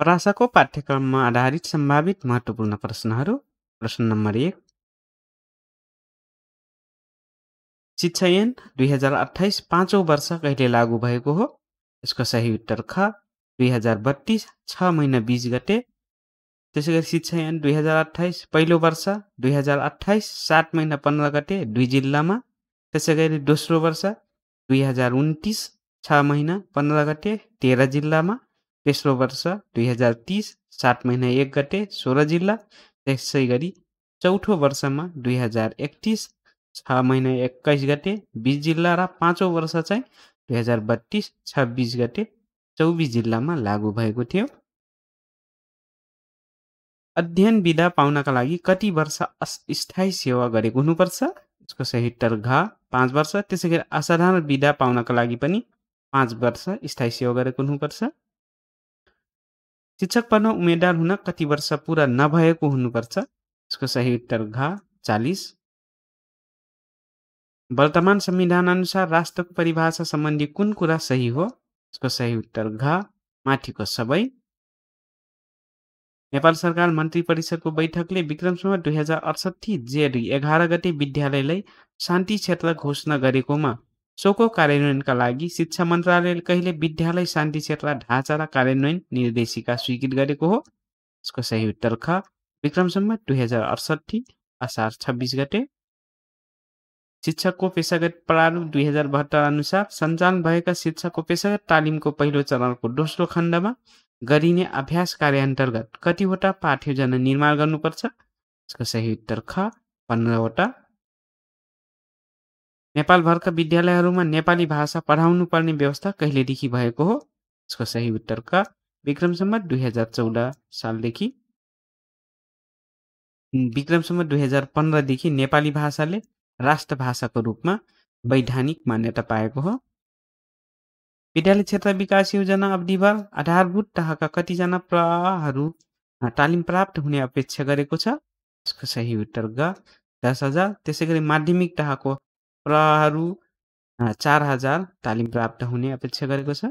पराशाको पाठ्यक्रममा आधारित सम्भावित महत्त्वपूर्ण प्रश्नहरू प्रश्न नम्बर एक शिक्षा ऐन दुई हजार अठाइस पाँचौँ वर्ष कहिले लागू भएको हो यसको सही उत्तर ख दुई हजार बत्तिस छ महिना बिस गते त्यसै गरी शिक्षा ऐन दुई हजार अठाइस पहिलो वर्ष दुई हजार अठाइस सात महिना पन्ध्र गते दुई जिल्लामा त्यसै गरी दोस्रो वर्ष दुई हजार उन्तिस छ महिना पन्ध्र गते तेह्र जिल्लामा तेस्रो वर्ष दुई हजार तिस सात महिना एक गते सोह्र जिल्ला त्यसै गरी चौथो वर्षमा दुई हजार एकतिस छ महिना एक्काइस गते बिस जिल्ला र पाँचौँ वर्ष चाहिँ दुई हजार बत्तिस छब्बिस गते चौबिस जिल्लामा लागू भएको थियो अध्ययन विधा पाउनका लागि कति वर्ष अस्थायी सेवा गरेको हुनुपर्छ यसको सही उत्तर घ पाँच वर्ष त्यसै गरी असाधारण विधा पाउनका लागि पनि पाँच वर्ष स्थायी सेवा गरेको हुनुपर्छ शिक्षक पर्न उमेरदार हुन कति वर्ष पुरा नभएको हुनुपर्छ यसको सही उत्तर घ चालिस वर्तमान संविधान अनुसार राष्ट्रको परिभाषा सम्बन्धी कुन कुरा सही हो यसको सही उत्तर घ माथिको सबै नेपाल सरकार मन्त्री परिषदको बैठकले विक्रमसम्म दुई हजार अडसठी जेड एघार गते विद्यालयलाई शान्ति क्षेत्र घोषणा गरेकोमा सोको कार्यान्वयनका लागि शिक्षा मन्त्रालयले कहिले विद्यालय शान्ति क्षेत्र ढाँचा र कार्यान्वयन निर्देशिका स्वीकृत गरेको हो यसको सही उत्तर ख विक्रमसम्म दुई हजार अडसट्ठी असार छब्बिस गते शिक्षकको पेसागत प्रारूप दुई हजार बहत्तर अनुसार सञ्चालन भएका शिक्षकको पेसागत तालिमको पहिलो चरणको दोस्रो खण्डमा गरिने अभ्यास कार्य अन्तर्गत कतिवटा पाठ्योजना निर्माण गर्नुपर्छ यसको सही उत्तर ख पन्ध्रवटा नेपालभरका विद्यालयहरूमा नेपाली भाषा पढाउनु पर्ने व्यवस्था कहिलेदेखि भएको हो यसको सही उत्तर क विक्रमसम्म दुई हजार चौध सालदेखि विक्रमसम्म दुई हजार पन्ध्रदेखि नेपाली भाषाले राष्ट्रभाषाको रूपमा वैधानिक मान्यता पाएको हो विद्यालय क्षेत्र विकास योजना अवधिभर आधारभूत तहका कतिजना प्रहरू तालिम प्राप्त हुने अपेक्षा गरेको छ यसको सही उत्तर ग दस हजार त्यसै गरी माध्यमिक तहको प्रहरू चार हजार तालिम प्राप्त हुने अपेक्षा गरेको छ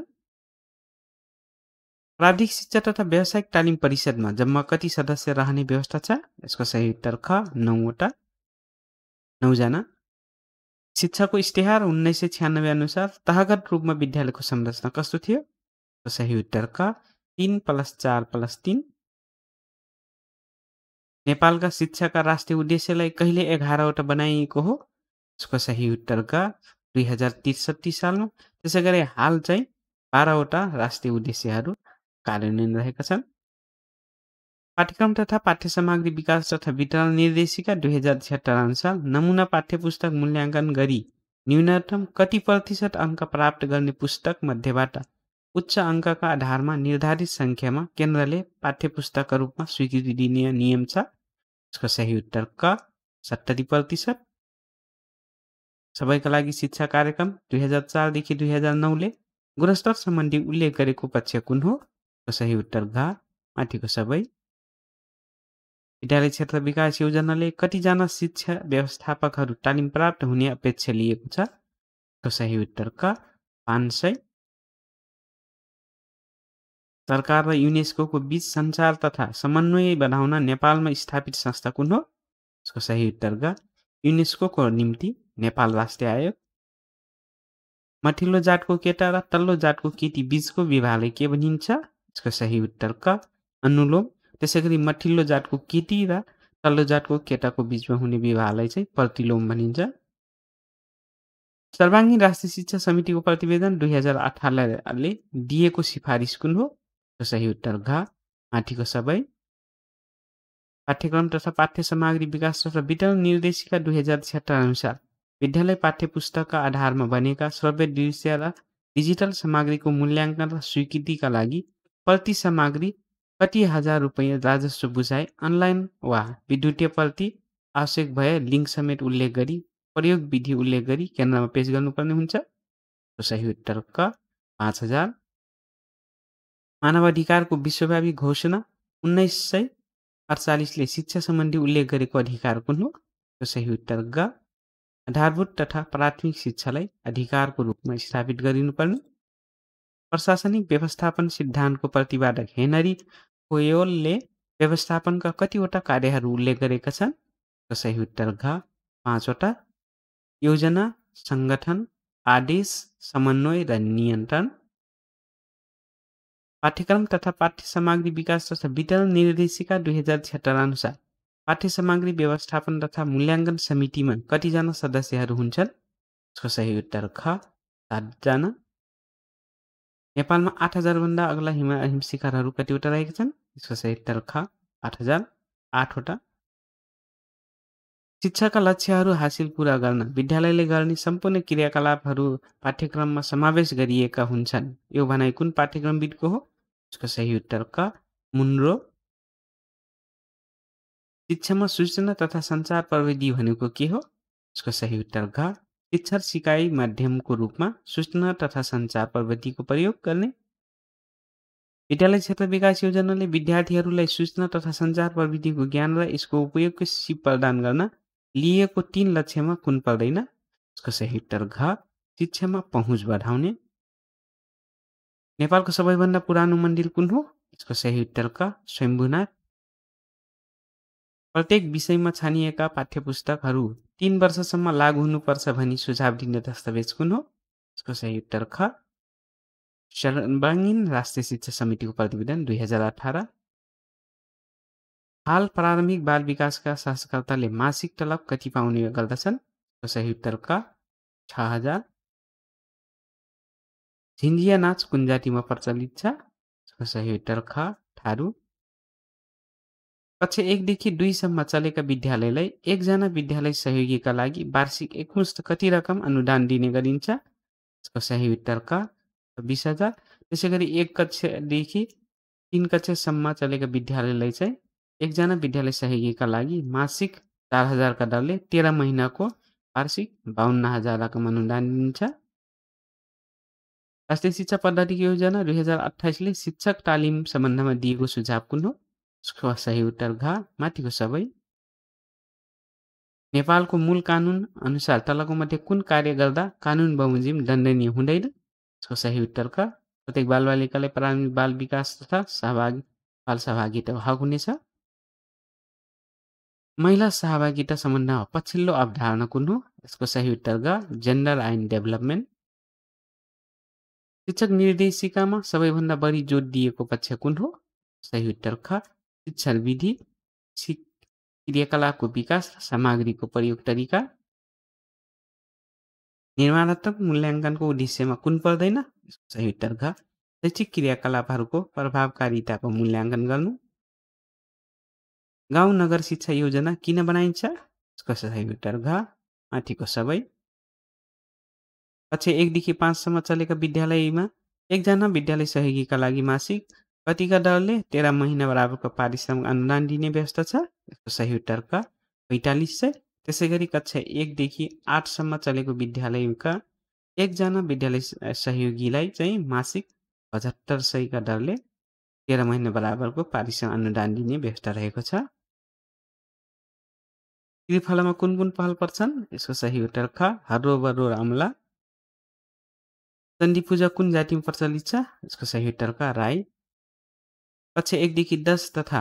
प्राविधिक शिक्षा तथा व्यावसायिक तालिम परिषदमा जम्मा कति सदस्य रहने व्यवस्था छ यसको सही उत्तर ख नौवटा नौजना शिक्षाको इस्तेहार उन्नाइस सय छ्यानब्बे अनुसार तहगत रूपमा विद्यालयको संरचना कस्तो थियो यसको सही उत्तर क तिन प्लस चार प्लस तिन नेपालका शिक्षाका राष्ट्रिय उद्देश्यलाई कहिले एघारवटा बनाइएको हो यसको सही उत्तरका दुई हजार त्रिसठी सालमा त्यसै गरी हाल चाहिँ बाह्रवटा राष्ट्रिय उद्देश्यहरू कार्यान्वयन रहेका छन् पाठ्यक्रम तथा पाठ्य सामग्री विकास तथा वितरण निर्देशिका दुई हजार छिहत्तर अनुसार नमुना पाठ्य पुस्तक मूल्याङ्कन गरी न्यूनतम कति प्रतिशत अङ्क प्राप्त गर्ने पुस्तक मध्येबाट उच्च अङ्कका आधारमा निर्धारित सङ्ख्यामा केन्द्रले पाठ्य पुस्तकका रूपमा स्वीकृति दिने नियम छ यसको सही उत्तर क सत्तरी प्रतिशत सबैका लागि शिक्षा कार्यक्रम दुई हजार चारदेखि दुई हजार नौले गुणस्तर सम्बन्धी उल्लेख गरेको पक्ष कुन हो र सही उत्तर घा माथिको सबै विद्यालय क्षेत्र विकास योजनाले कतिजना शिक्षा व्यवस्थापकहरू तालिम प्राप्त हुने अपेक्षा लिएको छ र सही उत्तर क पाँच सय सरकार र युनेस्को बिच सञ्चार तथा समन्वय बनाउन नेपालमा स्थापित संस्था कुन हो यसको सही उत्तर ग युनेस्को निम्ति नेपाल राष्ट्रिय आयोग मथिल्लो जातको केटा र तल्लो जातको केटी बिचको विवाहले के भनिन्छ यसको सही उत्तर क अनुलोम त्यसै गरी मथिल्लो जातको केटी र तल्लो जातको केटाको बिचमा हुने विवाहलाई चाहिँ प्रतिलोम भनिन्छ सर्वाङ्गीण राष्ट्रिय शिक्षा समितिको प्रतिवेदन दुई हजार अठारले दिएको सिफारिस कुन हो यसको सही उत्तर घ माथिको सबै पाठ्यक्रम तथा पाठ्य सामग्री विकास तथा वितरण निर्देशिका दुई हजार अनुसार विद्यालय पाठ्यपुस्तकका आधारमा बनेका सर्वदृश्य र डिजिटल सामग्रीको मूल्याङ्कन र स्वीकृतिका लागि प्रति सामग्री कति हजार रुपियाँ राजस्व बुझाए अनलाइन वा विद्युतीय प्रति आवश्यक भए लिङ्क समेत उल्लेख गरी प्रयोग विधि उल्लेख गरी केन्द्रमा पेस गर्नुपर्ने हुन्छ सही उत्तर क पाँच हजार मानवाधिकारको विश्वव्यापी घोषणा उन्नाइस सय अडचालिसले शिक्षा सम्बन्धी उल्लेख गरेको अधिकार कुन हो सही उत्तर ग आधारभूत तथा प्राथमिक शिक्षालाई अधिकारको रूपमा स्थापित गरिनुपर्ने प्रशासनिक व्यवस्थापन सिद्धान्तको प्रतिवादक हेनरी कोयोलले व्यवस्थापनका कतिवटा कार्यहरू उल्लेख गरेका छन् सही उत्तर घ पाँचवटा योजना सङ्गठन आदेश समन्वय र नियन्त्रण पाठ्यक्रम तथा पाठ्य सामग्री विकास तथा वितरण निर्देशिका दुई हजार छत्तर अनुसार पाठ्य सामग्री व्यवस्थापन तथा मूल्याङ्कन समितिमा कतिजना सदस्यहरू हुन्छन् यसको सही उत्तर ख सातजना नेपालमा आठ हजारभन्दा अग्ला हिमा शिखरहरू कतिवटा रहेका छन् यसको सही उत्तर ख आठ हजार आठवटा शिक्षाका लक्ष्यहरू हासिल पुरा गर्न विद्यालयले गर्ने सम्पूर्ण क्रियाकलापहरू पाठ्यक्रममा समावेश गरिएका हुन्छन् यो भनाइ कुन पाठ्यक्रमविदको हो यसको सही उत्तर क मुन्रो शिक्षामा सूचना तथा सञ्चार प्रविधि भनेको के हो यसको सही उत्तर घ शिक्षा सिकाइ माध्यमको रूपमा सूचना तथा सञ्चार प्रविधिको प्रयोग गर्ने विद्यालय क्षेत्र विकास योजनाले विद्यार्थीहरूलाई सूचना तथा सञ्चार प्रविधिको ज्ञान र यसको उपयोगको सिप प्रदान गर्न लिएको तीन लक्ष्यमा कुन पर्दैन यसको सही उत्तर घ शिक्षामा पहुँच बढाउने नेपालको सबैभन्दा पुरानो मन्दिर कुन हो यसको सही उत्तर क स्वयम्भूनाथ प्रत्येक विषयमा छानिएका पाठ्य पुस्तकहरू तिन वर्षसम्म लागू हुनुपर्छ भनी सुझाव दिने दस्तावेज कुन हो यसको सही उत्तर ख सर्वाङ्गीन राष्ट्रिय शिक्षा समितिको प्रतिवेदन दुई हजार अठार हाल प्रारम्भिक बाल विकासका सहसकर्ताले मासिक तलब कति पाउने गर्दछन् यसको सही उत्तर क छ हजार झिन्जिया नाच कुन जातिमा प्रचलित छ यसको सही उत्तर ख थारू कक्षा एकदेखि दुईसम्म चलेका विद्यालयलाई एकजना विद्यालय सहयोगीका लागि वार्षिक एकमुष्ट कति रकम अनुदान दिने गरिन्छ यसको सही उत्तर क बिस हजार त्यसै गरी एक कक्षादेखि तिन कक्षासम्म चलेका विद्यालयलाई चाहिँ एकजना विद्यालय सहयोगीका लागि मासिक चार हजारका दरले तेह्र महिनाको वार्षिक बाहन्न हजार रकम अनुदान दिन्छ राष्ट्रिय शिक्षा पद्धतिको योजना दुई हजार अठाइसले शिक्षक तालिम सम्बन्धमा दिएको सुझाव कुन हो सही उत्तर घ माथिको सबै नेपालको मूल कानुन अनुसार तलको मध्ये कुन कार्य गर्दा कानुन बमोजिम दण्डनीय हुँदैन यसको सही उत्तर क प्रत्येक बालबालिकालाई प्रारम्भिक बाल विकास तथा सहभागी बाल सहभागिता हक हुनेछ महिला सहभागिता सम्बन्धमा पछिल्लो अवधारणा कुन हो यसको सही उत्तर ग जेन्डर एन्ड डेभलपमेन्ट शिक्षक निर्देशिकामा सबैभन्दा बढी जोड दिएको पक्ष कुन हो सही उत्तर ख शिक्षण विधि क्रियाकलापको विकास र सामग्रीको प्रयोग तरिका निर्माणात्मक मूल्याङ्कनको उद्देश्यमा कुन पर्दैन सही उत्तर घ शैक्षिक क्रियाकलापहरूको प्रभावकारिताको मूल्याङ्कन गर्नु गाउँ नगर शिक्षा योजना किन बनाइन्छ यसको सही उत्तर घ माथिको सबै कक्षा एकदेखि पाँचसम्म चलेका विद्यालयमा एकजना विद्यालय सहयोगीका लागि मासिक कतिका दलले तेह्र महिना बराबरको पारिश्रमिक अनुदान दिने व्यवस्था छ यसको सही तर्क पैँतालिस सय त्यसै गरी कक्षा एकदेखि आठसम्म चलेको विद्यालयका एकजना विद्यालय सहयोगीलाई चाहिँ मासिक पचहत्तर सयका दरले तेह्र महिना बराबरको पारिश्रमिक अनुदान दिने व्यवस्था रहेको छ त्रिफलामा कुन कुन पहल पर्छन् यसको सही उत्तर ख हरो बरो र अमला चण्डी पूजा कुन जातिमा प्रचलित छ यसको सही उत्तर क राई कक्षा एकदेखि दस तथा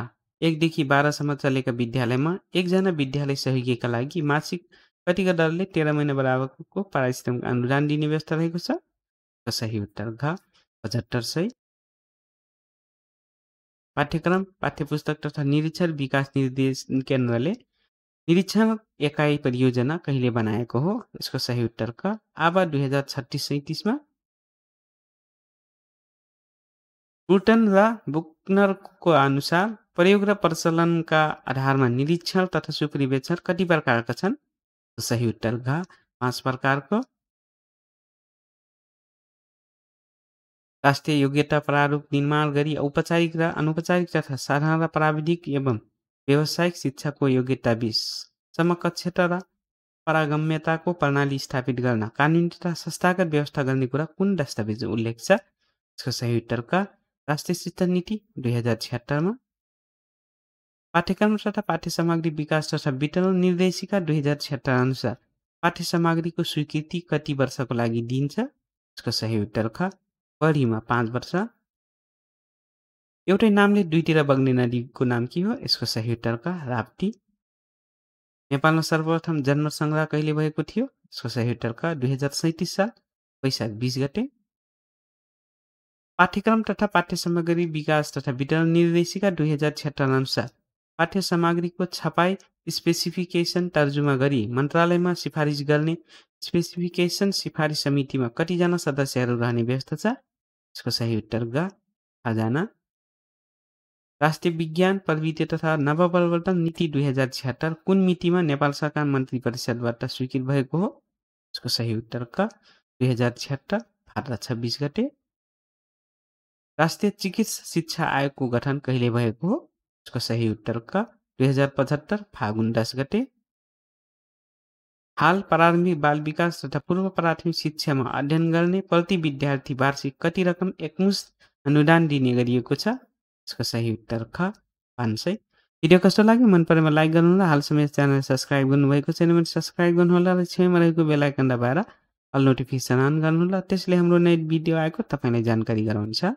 एकदेखि बाह्रसम्म चलेका विद्यालयमा एकजना विद्यालय सहयोगीका लागि मासिक कतिको दरले तेह्र महिना बराबरको पारिश्रमिक अनुदान दिने व्यवस्था रहेको छ सही उत्तर घ पचहत्तर सय पाठ्यक्रम पाठ्यपुस्तक तथा निरीक्षण विकास निर्देश केन्द्रले निरीक्षण एकाइ परियोजना कहिले बनाएको हो यसको सही उत्तर क आवा दुई हजार छत्तिस सैतिसमा कुर्टन र बुकनरको अनुसार प्रयोग र प्रचलनका आधारमा निरीक्षण तथा सुपरिवेक्षण कति प्रकारका छन् सही उत्तर घ पाँच प्रकारको राष्ट्रिय योग्यता प्रारूप निर्माण गरी औपचारिक र अनौपचारिक तथा साधारण र प्राविधिक एवं व्यावसायिक शिक्षाको योग्यता बिस समकक्षता र पारगम्यताको प्रणाली स्थापित गर्न कानुन तथा संस्थागत व्यवस्था गर्ने कुरा कुन दस्तावेज उल्लेख छ यसको सही उत्तरका राष्ट्रिय शिक्षा नीति दुई हजार छिहत्तरमा पाठ्यक्रम तथा पाठ्य सामग्री विकास तथा वितरण निर्देशिका दुई हजार छिहत्तर अनुसार पाठ्य सामग्रीको स्वीकृति कति वर्षको लागि दिइन्छ यसको सही उत्तर ख बढीमा पाँच वर्ष एउटै नामले दुईतिर बग्ने नदीको नाम के हो यसको सही उत्तर क राप्ती नेपालमा सर्वप्रथम जन्म सङ्ग्रह कहिले भएको थियो यसको सही उत्तर क दुई हजार सैँतिस साल वैशाख बिस गते पाठ्यक्रम तथा पाठ्य सामग्री विकास तथा वितरण निर्देशिका दुई हजार छत्तर अनुसार पाठ्य सामग्रीको छपाई स्पेसिफिकेसन तर्जुमा गरी मन्त्रालयमा सिफारिस गर्ने स्पेसिफिकेसन सिफारिस समितिमा कतिजना सदस्यहरू रहने व्यवस्था छ यसको सही उत्तर ग राष्ट्रिय विज्ञान प्रविधि तथा नवपरिवर्तन नीति दुई हजार छ्यात्तर कुन मितिमा नेपाल सरकार मन्त्री परिषदबाट स्वीकृत भएको हो यसको सही उत्तर क दुई हजार छ्यात्तर भाद्र छब्बिस गते राष्ट्रिय चिकित्सा शिक्षा आयोगको गठन कहिले भएको हो यसको सही उत्तर क दुई हजार पचहत्तर फागुन दस गते हाल प्रारम्भिक बाल विकास तथा पूर्व प्राथमिक शिक्षामा अध्ययन गर्ने प्रति विद्यार्थी वार्षिक कति रकम एकमुष्ट अनुदान दिने गरिएको छ यसको सही उत्तर ख पाँच सय भिडियो कस्तो लाग्यो मन परेमा लाइक गर्नुहोला हालसम्म यस च्यानल सब्सक्राइब गर्नुभएको छैन भने सब्सक्राइब गर्नुहोला र छेउमा रहेको बेलायकन दबाएर अल नोटिफिकेसन अन गर्नुहोला त्यसले हाम्रो नयाँ भिडियो आएको तपाईँलाई जानकारी गराउँछ